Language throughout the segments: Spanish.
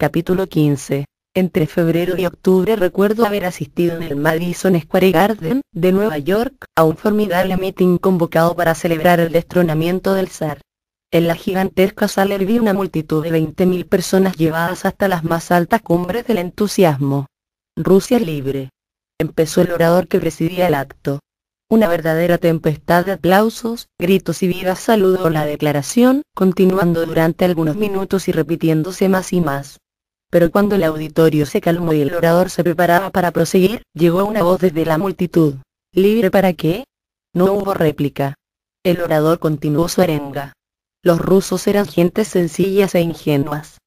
Capítulo 15. Entre febrero y octubre recuerdo haber asistido en el Madison Square Garden, de Nueva York, a un formidable meeting convocado para celebrar el destronamiento del zar. En la gigantesca sala vi una multitud de 20.000 personas llevadas hasta las más altas cumbres del entusiasmo. Rusia libre. Empezó el orador que presidía el acto. Una verdadera tempestad de aplausos, gritos y vivas saludó la declaración, continuando durante algunos minutos y repitiéndose más y más pero cuando el auditorio se calmó y el orador se preparaba para proseguir, llegó una voz desde la multitud. ¿Libre para qué? No hubo réplica. El orador continuó su arenga. Los rusos eran gentes sencillas e ingenuas.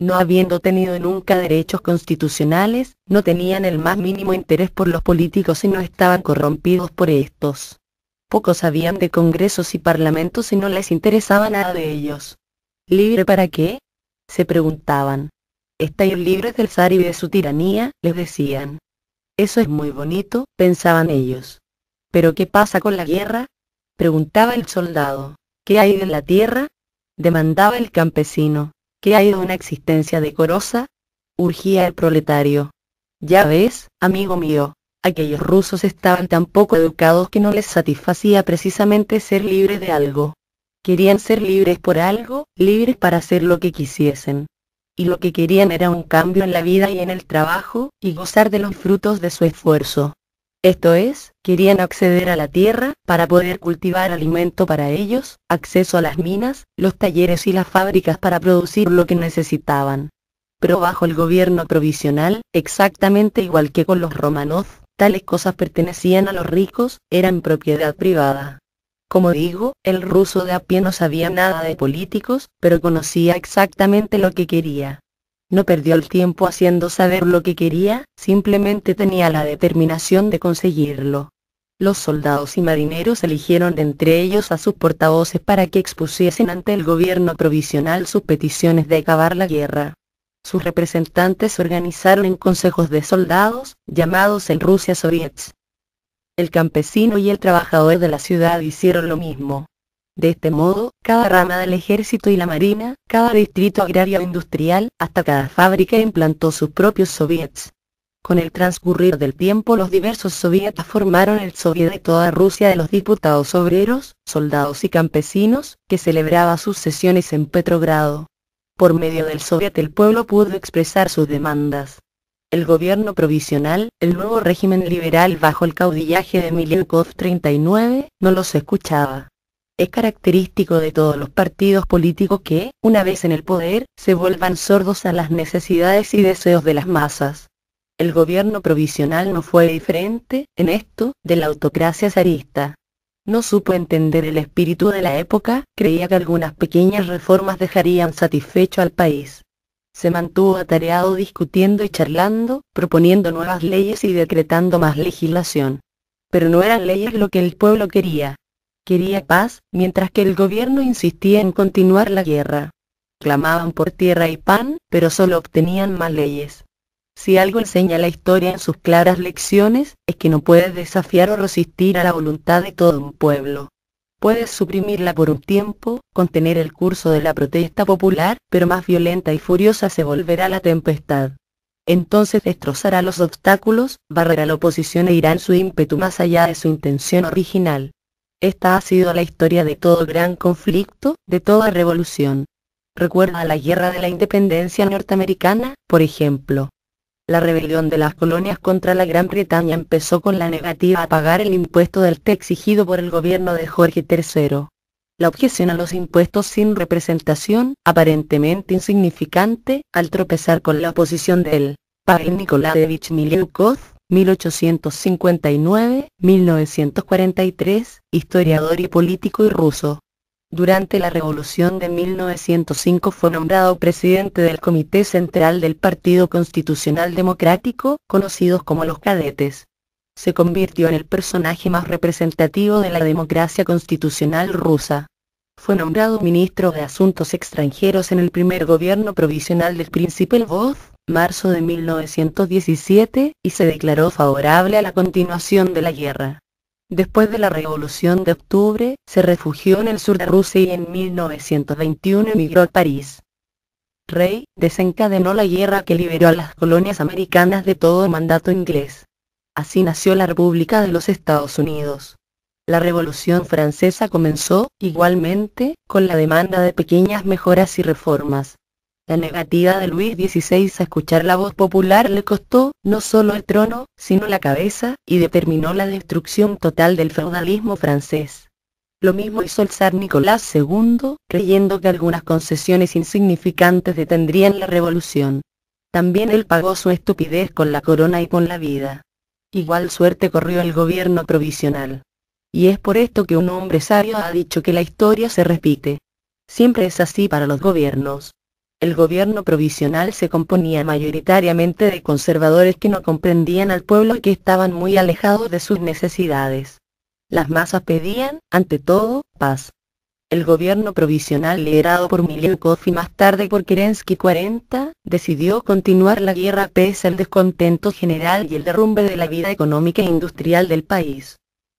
No habiendo tenido nunca derechos constitucionales, no tenían el más mínimo interés por los políticos y no estaban corrompidos por estos. Pocos sabían de congresos y parlamentos y no les interesaba nada de ellos. ¿Libre para qué? se preguntaban estáis libres del zar y de su tiranía, les decían. Eso es muy bonito, pensaban ellos. ¿Pero qué pasa con la guerra? preguntaba el soldado. ¿Qué hay de la tierra? demandaba el campesino. ¿Qué hay de una existencia decorosa? urgía el proletario. Ya ves, amigo mío, aquellos rusos estaban tan poco educados que no les satisfacía precisamente ser libres de algo. Querían ser libres por algo, libres para hacer lo que quisiesen y lo que querían era un cambio en la vida y en el trabajo, y gozar de los frutos de su esfuerzo. Esto es, querían acceder a la tierra, para poder cultivar alimento para ellos, acceso a las minas, los talleres y las fábricas para producir lo que necesitaban. Pero bajo el gobierno provisional, exactamente igual que con los Romanov, tales cosas pertenecían a los ricos, eran propiedad privada. Como digo, el ruso de a pie no sabía nada de políticos, pero conocía exactamente lo que quería. No perdió el tiempo haciendo saber lo que quería, simplemente tenía la determinación de conseguirlo. Los soldados y marineros eligieron entre ellos a sus portavoces para que expusiesen ante el gobierno provisional sus peticiones de acabar la guerra. Sus representantes se organizaron en consejos de soldados, llamados en Rusia Soviets el campesino y el trabajador de la ciudad hicieron lo mismo. De este modo, cada rama del ejército y la marina, cada distrito agrario o industrial, hasta cada fábrica implantó sus propios soviets. Con el transcurrir del tiempo los diversos soviets formaron el soviet de toda Rusia de los diputados obreros, soldados y campesinos, que celebraba sus sesiones en Petrogrado. Por medio del soviet el pueblo pudo expresar sus demandas el gobierno provisional, el nuevo régimen liberal bajo el caudillaje de Milenkov 39, no los escuchaba. Es característico de todos los partidos políticos que, una vez en el poder, se vuelvan sordos a las necesidades y deseos de las masas. El gobierno provisional no fue diferente, en esto, de la autocracia zarista. No supo entender el espíritu de la época, creía que algunas pequeñas reformas dejarían satisfecho al país se mantuvo atareado discutiendo y charlando, proponiendo nuevas leyes y decretando más legislación. Pero no eran leyes lo que el pueblo quería. Quería paz, mientras que el gobierno insistía en continuar la guerra. Clamaban por tierra y pan, pero solo obtenían más leyes. Si algo enseña la historia en sus claras lecciones, es que no puedes desafiar o resistir a la voluntad de todo un pueblo. Puedes suprimirla por un tiempo, contener el curso de la protesta popular, pero más violenta y furiosa se volverá la tempestad. Entonces destrozará los obstáculos, barrerá la oposición e irá en su ímpetu más allá de su intención original. Esta ha sido la historia de todo gran conflicto, de toda revolución. Recuerda la guerra de la independencia norteamericana, por ejemplo. La rebelión de las colonias contra la Gran Bretaña empezó con la negativa a pagar el impuesto del té exigido por el gobierno de Jorge III. La objeción a los impuestos sin representación, aparentemente insignificante, al tropezar con la oposición del Pavel Nikolaevich Miliukov, 1859-1943, historiador y político y ruso. Durante la Revolución de 1905 fue nombrado presidente del Comité Central del Partido Constitucional Democrático, conocidos como los cadetes. Se convirtió en el personaje más representativo de la democracia constitucional rusa. Fue nombrado ministro de Asuntos Extranjeros en el primer gobierno provisional del príncipe Lvov, marzo de 1917, y se declaró favorable a la continuación de la guerra. Después de la Revolución de Octubre, se refugió en el sur de Rusia y en 1921 emigró a París. Rey desencadenó la guerra que liberó a las colonias americanas de todo mandato inglés. Así nació la República de los Estados Unidos. La Revolución Francesa comenzó, igualmente, con la demanda de pequeñas mejoras y reformas, la negativa de Luis XVI a escuchar la voz popular le costó, no solo el trono, sino la cabeza, y determinó la destrucción total del feudalismo francés. Lo mismo hizo el zar Nicolás II, creyendo que algunas concesiones insignificantes detendrían la revolución. También él pagó su estupidez con la corona y con la vida. Igual suerte corrió el gobierno provisional. Y es por esto que un hombre sabio ha dicho que la historia se repite. Siempre es así para los gobiernos. El gobierno provisional se componía mayoritariamente de conservadores que no comprendían al pueblo y que estaban muy alejados de sus necesidades. Las masas pedían, ante todo, paz. El gobierno provisional liderado por Milenkov y más tarde por Kerensky 40, decidió continuar la guerra pese al descontento general y el derrumbe de la vida económica e industrial del país.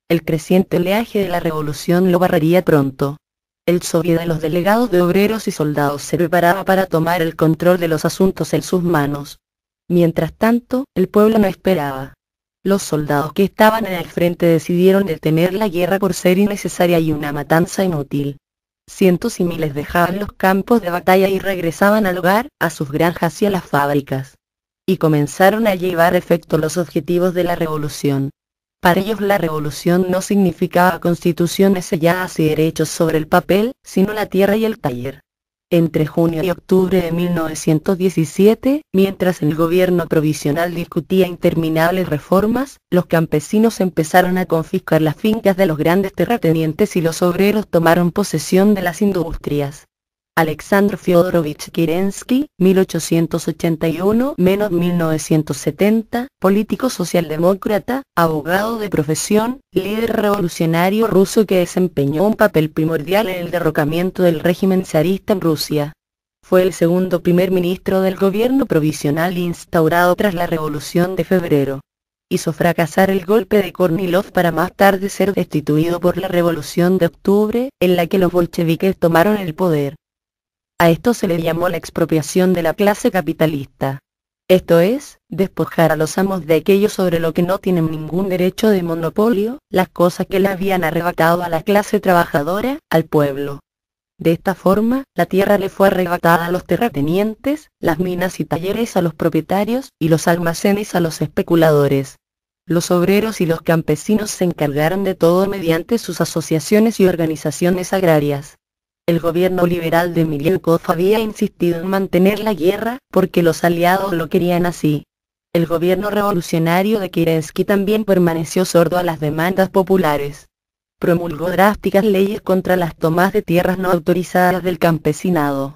El creciente oleaje de la revolución lo barrería pronto el sobre de los delegados de obreros y soldados se preparaba para tomar el control de los asuntos en sus manos. Mientras tanto, el pueblo no esperaba. Los soldados que estaban en el frente decidieron detener la guerra por ser innecesaria y una matanza inútil. Cientos y miles dejaban los campos de batalla y regresaban al hogar, a sus granjas y a las fábricas. Y comenzaron a llevar efecto los objetivos de la revolución. Para ellos la revolución no significaba constituciones selladas y derechos sobre el papel, sino la tierra y el taller. Entre junio y octubre de 1917, mientras el gobierno provisional discutía interminables reformas, los campesinos empezaron a confiscar las fincas de los grandes terratenientes y los obreros tomaron posesión de las industrias. Alexander Fyodorovich Kirensky, 1881-1970, político socialdemócrata, abogado de profesión, líder revolucionario ruso que desempeñó un papel primordial en el derrocamiento del régimen zarista en Rusia. Fue el segundo primer ministro del gobierno provisional instaurado tras la Revolución de Febrero. Hizo fracasar el golpe de Kornilov para más tarde ser destituido por la Revolución de Octubre, en la que los bolcheviques tomaron el poder. A esto se le llamó la expropiación de la clase capitalista. Esto es, despojar a los amos de aquello sobre lo que no tienen ningún derecho de monopolio, las cosas que le habían arrebatado a la clase trabajadora, al pueblo. De esta forma, la tierra le fue arrebatada a los terratenientes, las minas y talleres a los propietarios y los almacenes a los especuladores. Los obreros y los campesinos se encargaron de todo mediante sus asociaciones y organizaciones agrarias el gobierno liberal de Milyukov había insistido en mantener la guerra, porque los aliados lo querían así. El gobierno revolucionario de Kerensky también permaneció sordo a las demandas populares. Promulgó drásticas leyes contra las tomas de tierras no autorizadas del campesinado.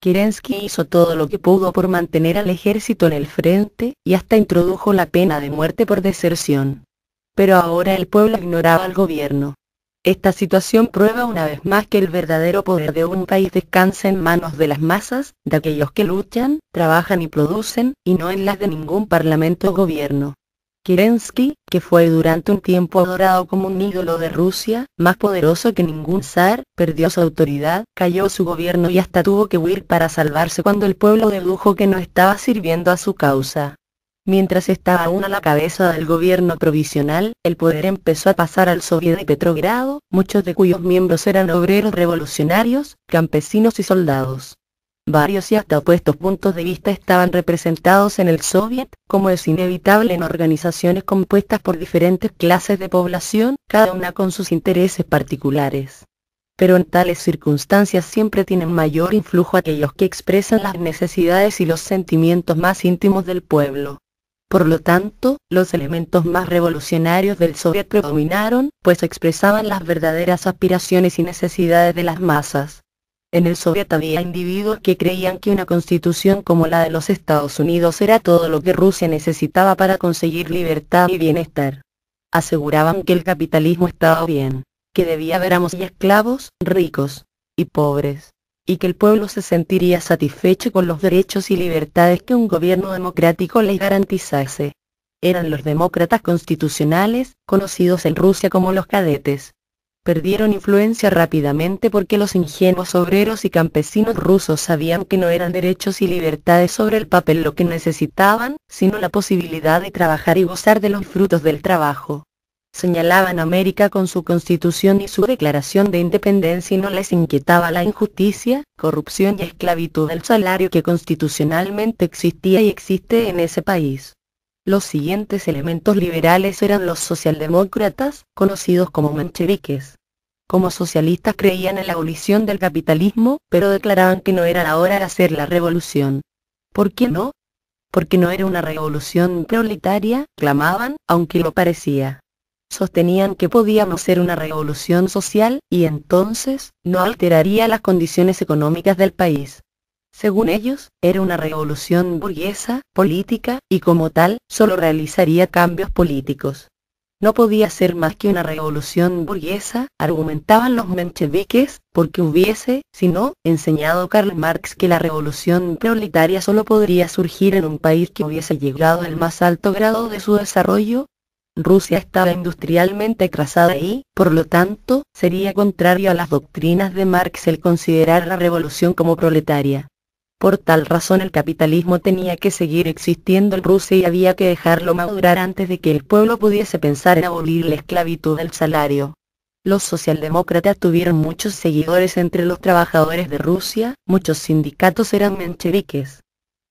Kerensky hizo todo lo que pudo por mantener al ejército en el frente, y hasta introdujo la pena de muerte por deserción. Pero ahora el pueblo ignoraba al gobierno. Esta situación prueba una vez más que el verdadero poder de un país descansa en manos de las masas, de aquellos que luchan, trabajan y producen, y no en las de ningún parlamento o gobierno. Kerensky, que fue durante un tiempo adorado como un ídolo de Rusia, más poderoso que ningún zar, perdió su autoridad, cayó su gobierno y hasta tuvo que huir para salvarse cuando el pueblo dedujo que no estaba sirviendo a su causa. Mientras estaba aún a la cabeza del gobierno provisional, el poder empezó a pasar al soviet de Petrogrado, muchos de cuyos miembros eran obreros revolucionarios, campesinos y soldados. Varios y hasta opuestos puntos de vista estaban representados en el Soviet, como es inevitable en organizaciones compuestas por diferentes clases de población, cada una con sus intereses particulares. Pero en tales circunstancias siempre tienen mayor influjo aquellos que expresan las necesidades y los sentimientos más íntimos del pueblo. Por lo tanto, los elementos más revolucionarios del Soviet predominaron, pues expresaban las verdaderas aspiraciones y necesidades de las masas. En el Soviet había individuos que creían que una constitución como la de los Estados Unidos era todo lo que Rusia necesitaba para conseguir libertad y bienestar. Aseguraban que el capitalismo estaba bien, que debía haber amos y esclavos, ricos y pobres y que el pueblo se sentiría satisfecho con los derechos y libertades que un gobierno democrático les garantizase. Eran los demócratas constitucionales, conocidos en Rusia como los cadetes. Perdieron influencia rápidamente porque los ingenuos obreros y campesinos rusos sabían que no eran derechos y libertades sobre el papel lo que necesitaban, sino la posibilidad de trabajar y gozar de los frutos del trabajo señalaban América con su constitución y su declaración de independencia y no les inquietaba la injusticia, corrupción y esclavitud del salario que constitucionalmente existía y existe en ese país. Los siguientes elementos liberales eran los socialdemócratas, conocidos como mencheviques. Como socialistas creían en la abolición del capitalismo, pero declaraban que no era la hora de hacer la revolución. ¿Por qué no? Porque no era una revolución proletaria, clamaban, aunque lo parecía sostenían que podíamos ser una revolución social, y entonces, no alteraría las condiciones económicas del país. Según ellos, era una revolución burguesa, política, y como tal, solo realizaría cambios políticos. No podía ser más que una revolución burguesa, argumentaban los mencheviques, porque hubiese, si no, enseñado Karl Marx que la revolución proletaria solo podría surgir en un país que hubiese llegado al más alto grado de su desarrollo, Rusia estaba industrialmente atrasada y, por lo tanto, sería contrario a las doctrinas de Marx el considerar la revolución como proletaria. Por tal razón el capitalismo tenía que seguir existiendo en Rusia y había que dejarlo madurar antes de que el pueblo pudiese pensar en abolir la esclavitud del salario. Los socialdemócratas tuvieron muchos seguidores entre los trabajadores de Rusia, muchos sindicatos eran mencheviques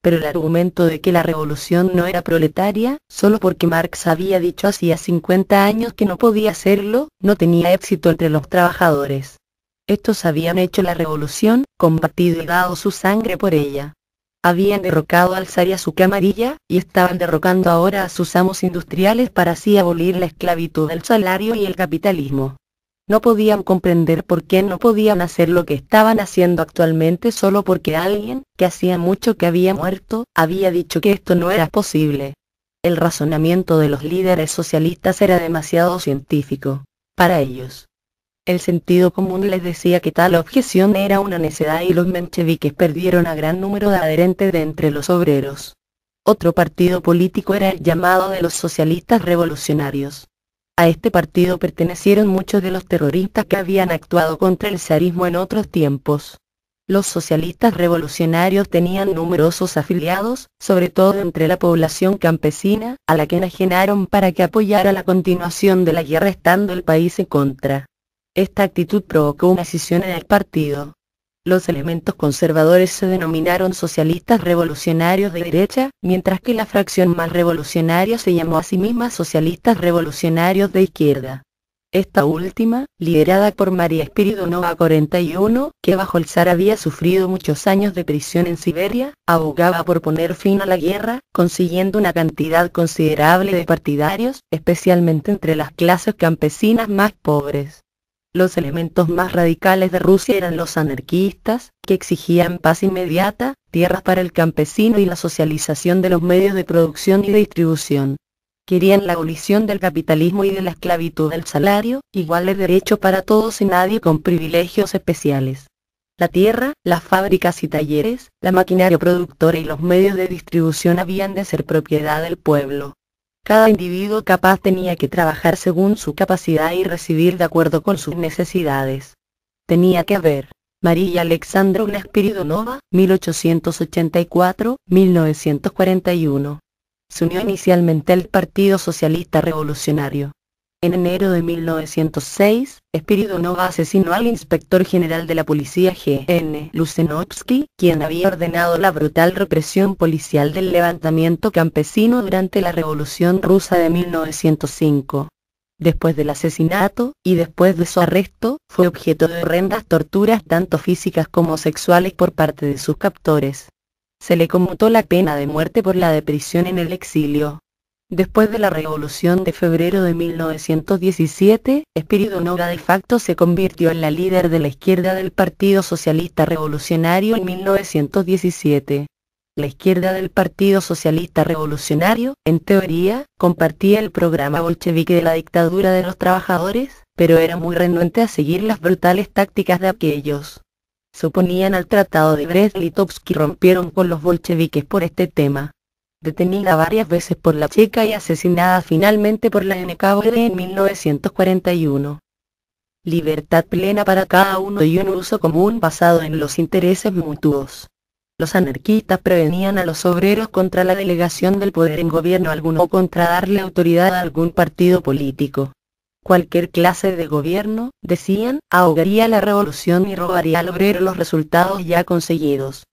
pero el argumento de que la revolución no era proletaria, solo porque Marx había dicho hacía 50 años que no podía serlo, no tenía éxito entre los trabajadores. Estos habían hecho la revolución, combatido y dado su sangre por ella. Habían derrocado al zar y a su camarilla, y estaban derrocando ahora a sus amos industriales para así abolir la esclavitud, del salario y el capitalismo. No podían comprender por qué no podían hacer lo que estaban haciendo actualmente solo porque alguien, que hacía mucho que había muerto, había dicho que esto no era posible. El razonamiento de los líderes socialistas era demasiado científico. Para ellos. El sentido común les decía que tal objeción era una necedad y los mencheviques perdieron a gran número de adherentes de entre los obreros. Otro partido político era el llamado de los socialistas revolucionarios. A este partido pertenecieron muchos de los terroristas que habían actuado contra el zarismo en otros tiempos. Los socialistas revolucionarios tenían numerosos afiliados, sobre todo entre la población campesina, a la que enajenaron para que apoyara la continuación de la guerra estando el país en contra. Esta actitud provocó una escisión en el partido, los elementos conservadores se denominaron socialistas revolucionarios de derecha, mientras que la fracción más revolucionaria se llamó a sí misma socialistas revolucionarios de izquierda. Esta última, liderada por María Nova 41, que bajo el zar había sufrido muchos años de prisión en Siberia, abogaba por poner fin a la guerra, consiguiendo una cantidad considerable de partidarios, especialmente entre las clases campesinas más pobres. Los elementos más radicales de Rusia eran los anarquistas, que exigían paz inmediata, tierras para el campesino y la socialización de los medios de producción y distribución. Querían la abolición del capitalismo y de la esclavitud del salario, iguales derechos para todos y nadie con privilegios especiales. La tierra, las fábricas y talleres, la maquinaria productora y los medios de distribución habían de ser propiedad del pueblo. Cada individuo capaz tenía que trabajar según su capacidad y recibir de acuerdo con sus necesidades. Tenía que haber, María Alexandra nova, 1884-1941. Se unió inicialmente al Partido Socialista Revolucionario. En enero de 1906, Nova asesinó al inspector general de la policía G.N. Lucenovsky, quien había ordenado la brutal represión policial del levantamiento campesino durante la Revolución Rusa de 1905. Después del asesinato, y después de su arresto, fue objeto de horrendas torturas tanto físicas como sexuales por parte de sus captores. Se le conmutó la pena de muerte por la prisión en el exilio. Después de la Revolución de Febrero de 1917, Noga de facto se convirtió en la líder de la izquierda del Partido Socialista Revolucionario en 1917. La izquierda del Partido Socialista Revolucionario, en teoría, compartía el programa bolchevique de la dictadura de los trabajadores, pero era muy renuente a seguir las brutales tácticas de aquellos. Suponían al Tratado de Brest-Litovsk y rompieron con los bolcheviques por este tema detenida varias veces por la checa y asesinada finalmente por la NKVD en 1941. Libertad plena para cada uno y un uso común basado en los intereses mutuos. Los anarquistas prevenían a los obreros contra la delegación del poder en gobierno alguno o contra darle autoridad a algún partido político. Cualquier clase de gobierno, decían, ahogaría la revolución y robaría al obrero los resultados ya conseguidos.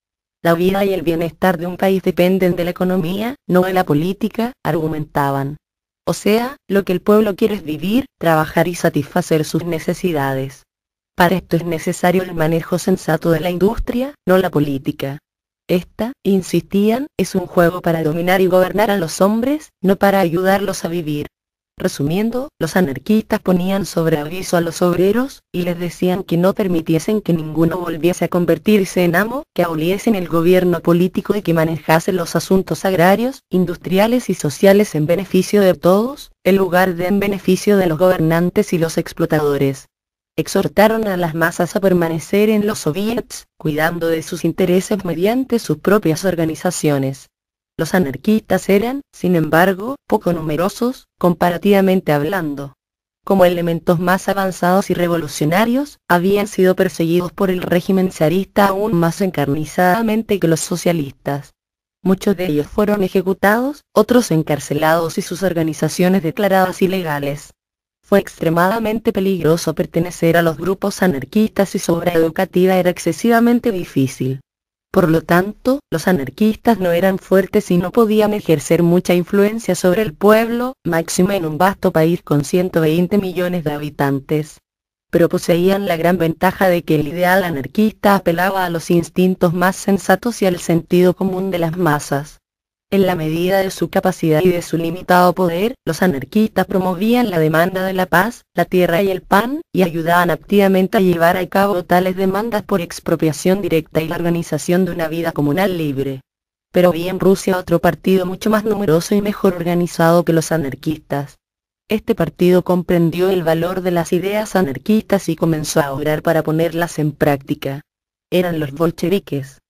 La vida y el bienestar de un país dependen de la economía, no de la política, argumentaban. O sea, lo que el pueblo quiere es vivir, trabajar y satisfacer sus necesidades. Para esto es necesario el manejo sensato de la industria, no la política. Esta, insistían, es un juego para dominar y gobernar a los hombres, no para ayudarlos a vivir. Resumiendo, los anarquistas ponían sobre aviso a los obreros, y les decían que no permitiesen que ninguno volviese a convertirse en amo, que aboliesen el gobierno político y que manejasen los asuntos agrarios, industriales y sociales en beneficio de todos, en lugar de en beneficio de los gobernantes y los explotadores. Exhortaron a las masas a permanecer en los soviets, cuidando de sus intereses mediante sus propias organizaciones. Los anarquistas eran, sin embargo, poco numerosos, comparativamente hablando. Como elementos más avanzados y revolucionarios, habían sido perseguidos por el régimen zarista aún más encarnizadamente que los socialistas. Muchos de ellos fueron ejecutados, otros encarcelados y sus organizaciones declaradas ilegales. Fue extremadamente peligroso pertenecer a los grupos anarquistas y su obra educativa era excesivamente difícil. Por lo tanto, los anarquistas no eran fuertes y no podían ejercer mucha influencia sobre el pueblo, máximo en un vasto país con 120 millones de habitantes. Pero poseían la gran ventaja de que el ideal anarquista apelaba a los instintos más sensatos y al sentido común de las masas. En la medida de su capacidad y de su limitado poder, los anarquistas promovían la demanda de la paz, la tierra y el pan, y ayudaban activamente a llevar a cabo tales demandas por expropiación directa y la organización de una vida comunal libre. Pero había en Rusia otro partido mucho más numeroso y mejor organizado que los anarquistas. Este partido comprendió el valor de las ideas anarquistas y comenzó a obrar para ponerlas en práctica. Eran los bolcheviques.